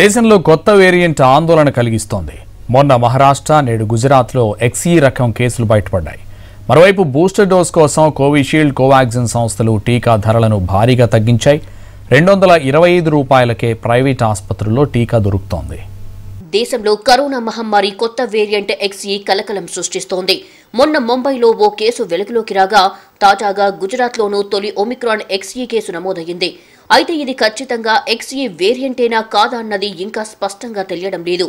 దేశంలో కొత్త వేరియంట్ ఆందోళన కలిగిస్తోంది మొన్న మహారాష్ట్ర నేడు గుజరాత్లో ఎక్సీ రకం కేసులు బయటపడ్డాయి మరోవైపు బూస్టర్ డోస్ కోసం కోవిషీల్డ్ కోవాక్సిన్ సంస్థలు టీకా ధరలను భారీగా తగ్గించాయి రెండు వందల ఇరవై ఐదు రూపాయలకే ప్రైవేట్ ఆసుపత్రుల్లో టీకా దొరుకుతోంది దేశంలో కరోనా మహమ్మారి కొత్త వేరియంట్ ఎక్స్ఈ కలకలం సృష్టిస్తోంది మొన్న ముంబైలో ఓ కేసు వెలుగులోకి రాగా తాజాగా గుజరాత్లోనూ తొలి ఒమిక్రాన్ ఎక్స్ఈ కేసు నమోదయ్యింది అయితే ఇది ఖచ్చితంగా ఎక్స్ఏ వేరియంటేనా కాదా అన్నది ఇంకా స్పష్టంగా తెలియడం లేదు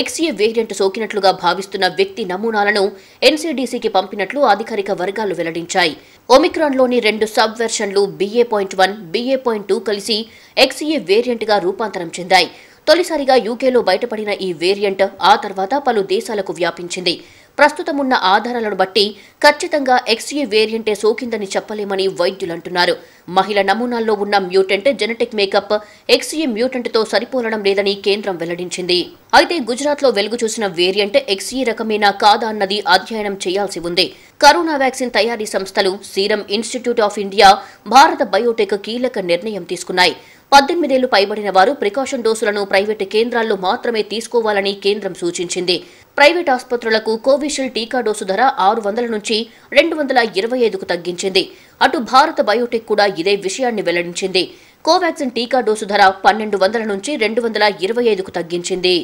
ఎక్స్ఏ వేరియంట్ సోకినట్లుగా భావిస్తున్న వ్యక్తి నమూనాలను ఎన్సీడీసీకి పంపినట్లు అధికారిక వర్గాలు వెల్లడించాయి ఒమిక్రాన్లోని రెండు సబ్ వెర్షన్లు BA point one BA point two కలిసి ఎక్స్ఏ వేరియంట్గా రూపాంతరం చెందాయి తొలిసారిగా యూకేలో బయటపడిన ఈ వేరియంట్ ఆ తర్వాత పలు దేశాలకు వ్యాపించింది ప్రస్తుతమున్న ఆధారాలను బట్టి ఖచ్చితంగా ఎక్స్ఏ వేరియంటే సోకిందని చెప్పలేమని వైద్యులంటున్నారు మహిళ నమూనాల్లో ఉన్న మ్యూటెంట్ జెనెటిక్ మేకప్ ఎక్స్ఏ మ్యూటెంట్తో సరిపోలడం లేదని కేంద్రం వెల్లడించింది అయితే గుజరాత్లో వెలుగు చూసిన వేరియంట్ ఎక్స్ఏ రకమేనా కాదా అన్నది అధ్యయనం చేయాల్సి ఉంది కరోనా వ్యాక్సిన్ తయారీ సంస్థలు Serum Institute of India Bharat Biotech కీలక నిర్ణయం తీసుకున్నాయి పద్దెనిమిదేళ్లు పైబడిన వారు ప్రికాషన్ డోసులను ప్రైవేటు కేంద్రాల్లో మాత్రమే తీసుకోవాలని కేంద్రం సూచించింది ప్రైవేట్ ఆసుపత్రులకు కోవిషీల్డ్ టీకా డోసు ధర ఆరు వందల నుంచి రెండు వందల ఇరవై ఐదుకు తగ్గించింది అటు భారత బయోటెక్ కూడా ఇదే విషయాన్ని వెల్లడించింది కోవాక్సిన్ టీకా డోసు ధర పన్నెండు వందల నుంచి రెండు వందల ఇరవై ఐదుకు తగ్గించింది